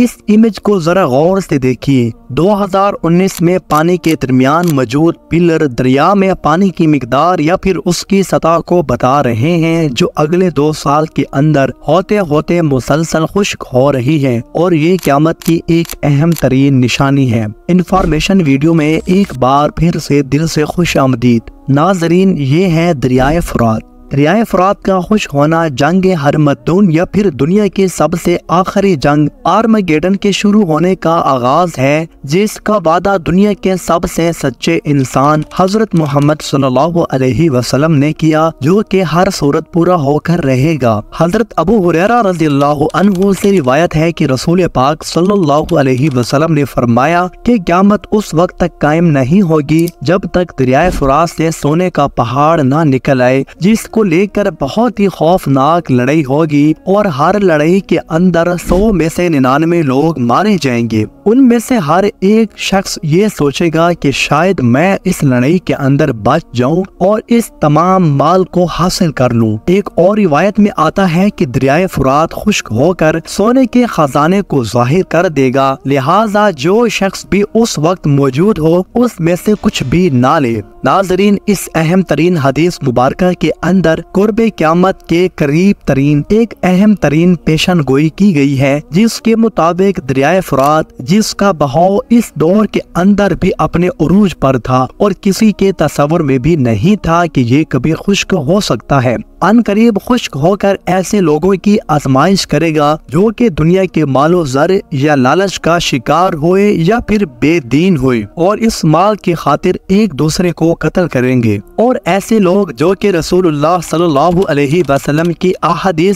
इस इमेज को जरा गौर से देखिए 2019 में पानी के दरमियान मौजूद पिलर दरिया में पानी की मकदार या फिर उसकी सतह को बता रहे हैं जो अगले दो साल के अंदर होते होते मुसलसल खुश्क हो रही है और ये क्यामत की एक अहम तरीन निशानी है इंफॉर्मेशन वीडियो में एक बार फिर से दिल से खुश आमदीद नाजरीन ये है दरियाए फरात दरियाए फरात का खुश होना जंग हर मतून या फिर दुनिया की सबसे आखिरी जंग आर्मगेडन के शुरू होने का आगाज है जिसका वादा दुनिया के सबसे सच्चे इंसान हजरत मोहम्मद सल्लल्लाहु अलैहि वसल्लम ने किया जो कि हर सूरत पूरा होकर रहेगा हजरत अबू हुररा रजी अल्लाह से रिवायत है की रसूल पाक सल्लल्लाहु अलैहि वसल्लम ने फरमाया की क्यामत उस वक्त तक कायम नहीं होगी जब तक दरियाए फरात से सोने का पहाड़ न निकल आए जिसको को लेकर बहुत ही खौफनाक लड़ाई होगी और हर लड़ाई के अंदर सौ में से निन्यानवे लोग मारे जाएंगे उनमें से हर एक शख्स ये सोचेगा कि शायद मैं इस लड़ाई के अंदर बच जाऊं और इस तमाम माल को हासिल कर लूं। एक और रिवायत में आता है कि दरियाए फुरात खुश्क होकर सोने के खजाने को जाहिर कर देगा लिहाजा जो शख्स भी उस वक्त मौजूद हो उसमें से कुछ भी ना ले नाजरीन इस अहम तरीन हदीस मुबारक के अंदर कुर्ब क्यामत के करीब तरीन एक अहम तरीन पेशन गोई की गई है जिसके मुताबिक दरियाए फरात जिसका बहाव इस दौर के अंदर भी अपने अरूज पर था और किसी के तस्वर में भी नहीं था कि ये कभी खुश्क हो सकता है अन करीब खुश्क होकर ऐसे लोगों की आजमाइश करेगा जो कि दुनिया के मालो जर या लालच का शिकार हुए या फिर बेदीन हुए और इस माल की खातिर एक दूसरे को को कत्ल करेंगे और ऐसे लोग जो कि रसूलुल्लाह सल्लल्लाहु अलैहि वसल्लम की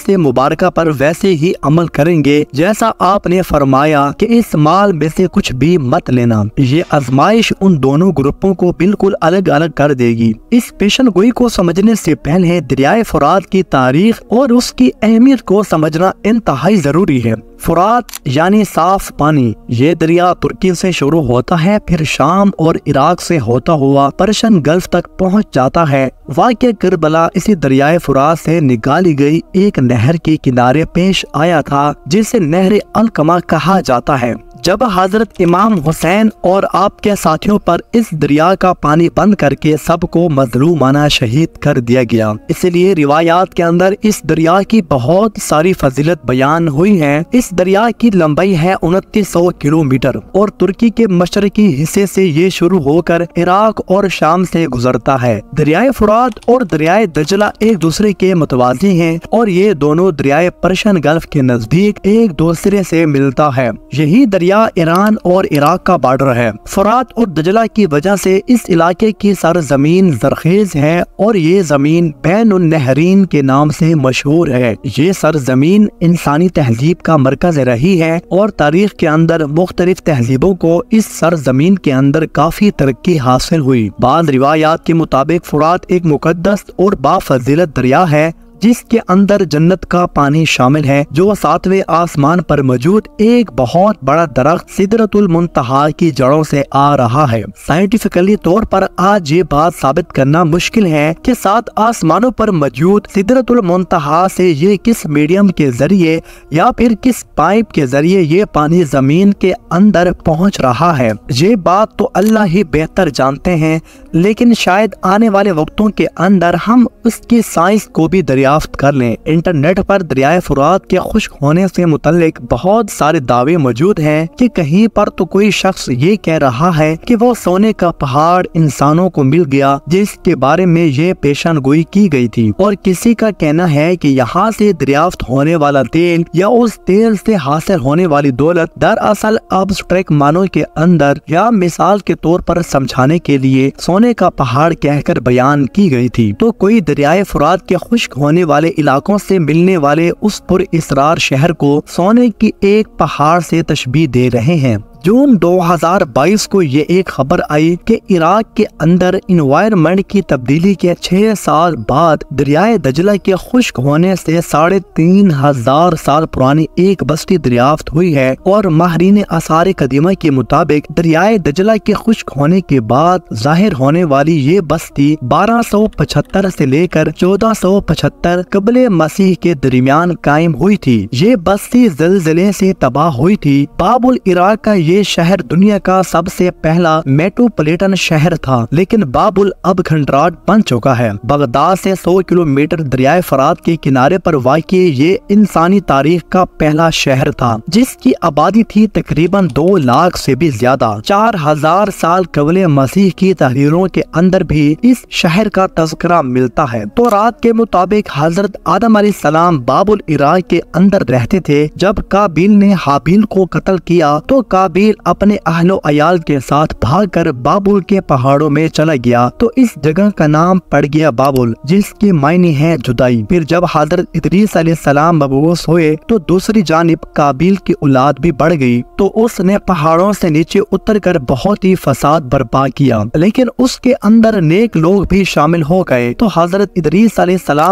से मुबारक पर वैसे ही अमल करेंगे जैसा आपने फरमाया कि इस माल में से कुछ भी मत लेना ये आजमाइश उन दोनों ग्रुपों को बिल्कुल अलग अलग कर देगी इस पेशन गोई को समझने से पहले दरियाए फराद की तारीख और उसकी अहमियत को समझना इंतहाई जरूरी है फुरात यानी साफ पानी ये दरिया तुर्की से शुरू होता है फिर शाम और इराक से होता हुआ पर्शियन गल्फ तक पहुंच जाता है वाक्य करबला इसी दरियाए फुरात से निकाली गई एक नहर के किनारे पेश आया था जिसे नहर अलकमा कहा जाता है जब हज़रत इमाम हुसैन और आपके साथियों पर इस दरिया का पानी बंद करके सबको मजलूमाना शहीद कर दिया गया इसलिए रिवायात के अंदर इस दरिया की बहुत सारी फजीलत बयान हुई है इस दरिया की लंबाई है उनतीस सौ किलोमीटर और तुर्की के मशरकी हिस्से से ये शुरू होकर इराक और शाम से गुजरता है दरियाए फुरात और दरियाए दजला एक दूसरे के मुतवाजी है और ये दोनों दरियाए पर्शन गल्फ के नजदीक एक दूसरे से मिलता है यही दरिया यह ईरान और इराक का बॉर्डर है फरात और दजला की वजह से इस इलाके की सरजमीन जरखेज है और ये जमीन बैन नहरीन के नाम से मशहूर है ये सरजमीन इंसानी तहजीब का मरकज रही है और तारीख के अंदर मुख्तलिफ तहजीबों को इस सरजमीन के अंदर काफी तरक्की हासिल हुई बाद रिवायात के मुताबिक फरात एक मुकदस और बाफजिलत दरिया है जिसके अंदर जन्नत का पानी शामिल है जो सातवें आसमान पर मौजूद एक बहुत बड़ा दरख्त सिदरतुल मुंतहा की जड़ों से आ रहा है साइंटिफिकली तौर पर आज ये बात साबित करना मुश्किल है कि सात आसमानों पर मौजूद सिदरतुल मुंतहा से ये किस मीडियम के जरिए या फिर किस पाइप के जरिए ये पानी जमीन के अंदर पहुँच रहा है ये बात तो अल्लाह ही बेहतर जानते हैं लेकिन शायद आने वाले वक्तों के अंदर हम उसकी साइंस को भी दरिया दरियाफ्त कर लें इंटरनेट पर दरियाए फुरात के खुश्क होने से मुतलिक बहुत सारे दावे मौजूद हैं कि कहीं पर तो कोई शख्स ये कह रहा है कि वो सोने का पहाड़ इंसानों को मिल गया जिसके बारे में ये पेशन गोई की गई थी और किसी का कहना है कि यहाँ से दरियाफ्त होने वाला तेल या उस तेल से हासिल होने वाली दौलत दरअसल अब मानो के अंदर या मिसाल के तौर पर समझाने के लिए सोने का पहाड़ कहकर बयान की गई थी तो कोई दरियाए फुरात के खुश्क होने होने वाले इलाकों से मिलने वाले उस पुर इसरार शहर को सोने की एक पहाड़ से तशबी दे रहे हैं जून 2022 को ये एक खबर आई कि इराक के अंदर इन्वायरमेंट की तब्दीली के छह साल बाद दरियाए दजला के खुश्क होने से साढ़े तीन हजार साल पुरानी एक बस्ती दरियाफ्त हुई है और माहरीन आसार कदीमा के मुताबिक दरियाए दजला के खुश्क होने के बाद जाहिर होने वाली ये बस्ती 1275 से लेकर 1475 कबल मसीह के दरमियान कायम हुई थी ये बस्ती जलजिले से तबाह हुई थी बाबुल इराक का ये ये शहर दुनिया का सबसे पहला मेट्रोपोलिटन शहर था लेकिन बाबुल अब खंडराट बन चुका है बगदाद से 100 किलोमीटर दरियाए फरात के किनारे पर वाकई ये इंसानी तारीख का पहला शहर था जिसकी आबादी थी तकरीबन दो लाख से भी ज्यादा चार हजार साल कबल मसीह की तहरीरों के अंदर भी इस शहर का तस्करा मिलता है तो रात के मुताबिक हजरत आदम अली सलाम बाबुल इराक के अंदर रहते थे जब काबिल ने हाबिल को कत्ल किया तो काबिल जलील अपने अहलो अयाल के साथ भागकर बाबुल के पहाड़ों में चला गया तो इस जगह का नाम पड़ गया बाबुल जिसके मायने है जुदाई फिर जब हजरत इदरीस सलाम मबूस हुए तो दूसरी जानब काबिल की औलाद भी बढ़ गई तो उसने पहाड़ों से नीचे उतर कर बहुत ही फसाद बर्पा किया लेकिन उसके अंदर नेक लोग भी शामिल हो गए तो हजरत इदरीस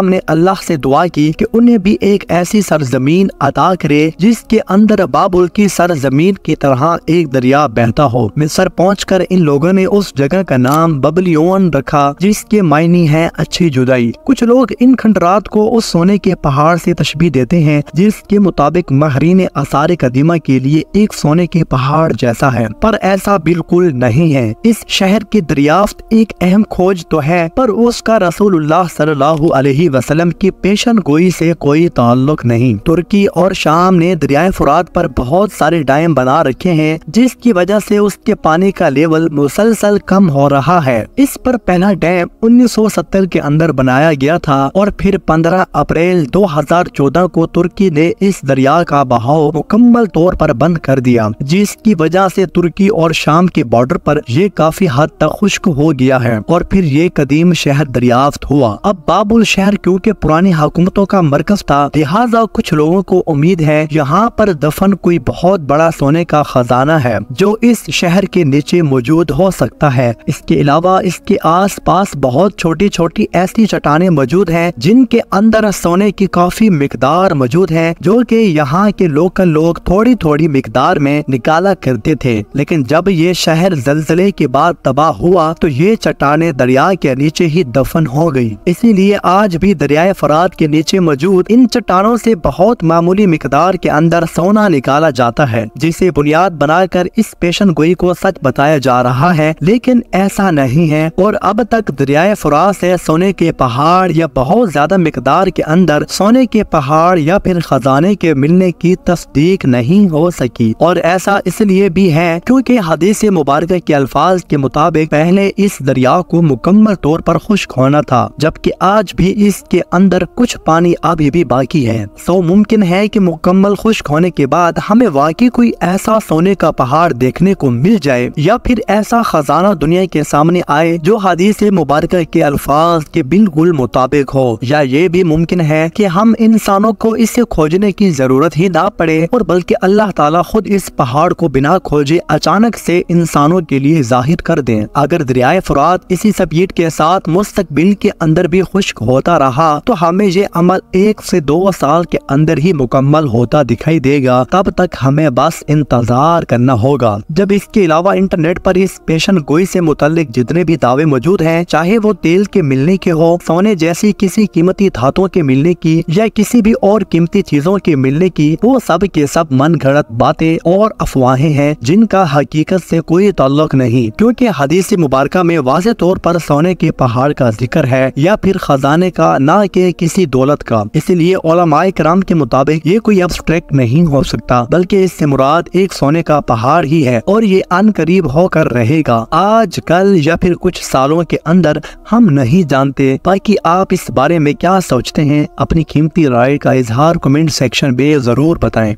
ने अल्लाह से दुआ की कि उन्हें भी एक ऐसी सरजमीन अदा करे जिसके अंदर बाबुल की सरजमीन की तरह एक दरिया बहता हो पहुँच कर इन लोगों ने उस जगह का नाम बबलियोन रखा जिसके मायने है अच्छी जुदाई कुछ लोग इन खंडरात को उस सोने के पहाड़ से तशबी देते हैं जिसके मुताबिक महरीन आसार कदीमा के लिए एक सोने के पहाड़ जैसा है पर ऐसा बिल्कुल नहीं है इस शहर की दरियाफ्त एक अहम खोज तो है पर उसका रसूलुल्लाह सल्लल्लाहु अलैहि वसल्लम की पेशन गोई से कोई ताल्लुक नहीं तुर्की और शाम ने दरियाए फुरात पर बहुत सारे डायम बना रखे हैं जिसकी वजह से उसके पानी का लेवल मुसलसल कम हो रहा है इस पर पहला डैम 1970 के अंदर बनाया गया था और फिर 15 अप्रैल 2014 को तुर्की ने इस दरिया का बहाव मुकम्मल तौर पर बंद कर दिया जिसकी वजह से तुर्की और शाम के बॉर्डर पर ये काफी हद तक खुश्क हो गया है और फिर ये कदीम शहर दरियाफ्त हुआ अब बाबुल शहर क्योंकि पुरानी हुकूमतों का मरकज था लिहाजा कुछ लोगों को उम्मीद है यहाँ पर दफन कोई बहुत बड़ा सोने का खजा खजाना है जो इस शहर के नीचे मौजूद हो सकता है इसके अलावा इसके आसपास बहुत छोटी छोटी ऐसी चट्टाने मौजूद हैं जिनके अंदर सोने की काफी मकदार मौजूद है जो कि यहाँ के लोकल लोग थोड़ी थोड़ी मकदार में निकाला करते थे लेकिन जब ये शहर जलजले के बाद तबाह हुआ तो ये चट्टाने दरिया के नीचे ही दफन हो गयी इसीलिए आज भी दरियाए फरात के नीचे मौजूद इन चट्टानों से बहुत मामूली मकदार के अंदर सोना निकाला जाता है जिसे बुनियाद बनाकर इस पेशन गोई को सच बताया जा रहा है लेकिन ऐसा नहीं है और अब तक दरियाए फराज से सोने के पहाड़ या बहुत ज्यादा मकदार के अंदर सोने के पहाड़ या फिर खजाने के मिलने की तस्दीक नहीं हो सकी और ऐसा इसलिए भी है क्योंकि हदीस मुबारक के अल्फाज के मुताबिक पहले इस दरिया को मुकम्मल तौर पर खुश्क होना था जबकि आज भी इसके अंदर कुछ पानी अभी भी बाकी है सो मुमकिन है कि मुकम्मल खुश्क होने के बाद हमें वाकई कोई ऐसा सोने सोने का पहाड़ देखने को मिल जाए या फिर ऐसा खजाना दुनिया के सामने आए जो हदीस मुबारक के अल्फाज के बिल्कुल मुताबिक हो या ये भी मुमकिन है कि हम इंसानों को इसे खोजने की जरूरत ही ना पड़े और बल्कि अल्लाह ताला खुद इस पहाड़ को बिना खोजे अचानक से इंसानों के लिए जाहिर कर दे अगर दरियाए फरात इसी सबीट के साथ मुस्तबिल के अंदर भी खुश्क होता रहा तो हमें ये अमल एक से दो साल के अंदर ही मुकम्मल होता दिखाई देगा तब तक हमें बस इंतजार इंतजार करना होगा जब इसके अलावा इंटरनेट पर इस पेशन गोई से मुतालिक जितने भी दावे मौजूद हैं चाहे वो तेल के मिलने के हो सोने जैसी किसी कीमती धातुओं के मिलने की या किसी भी और कीमती चीजों के मिलने की वो सब के सब मन घड़त बातें और अफवाहें हैं जिनका हकीकत से कोई ताल्लुक नहीं क्योंकि हदीसी मुबारक में वाज तौर पर सोने के पहाड़ का जिक्र है या फिर खजाने का न के किसी दौलत का इसीलिए कराम के मुताबिक ये कोई अब्सट्रैक्ट नहीं हो सकता बल्कि इससे मुराद एक सोने का का पहाड़ ही है और ये अन करीब होकर रहेगा आज कल या फिर कुछ सालों के अंदर हम नहीं जानते बाकी आप इस बारे में क्या सोचते हैं अपनी कीमती राय का इजहार कमेंट सेक्शन में जरूर बताएं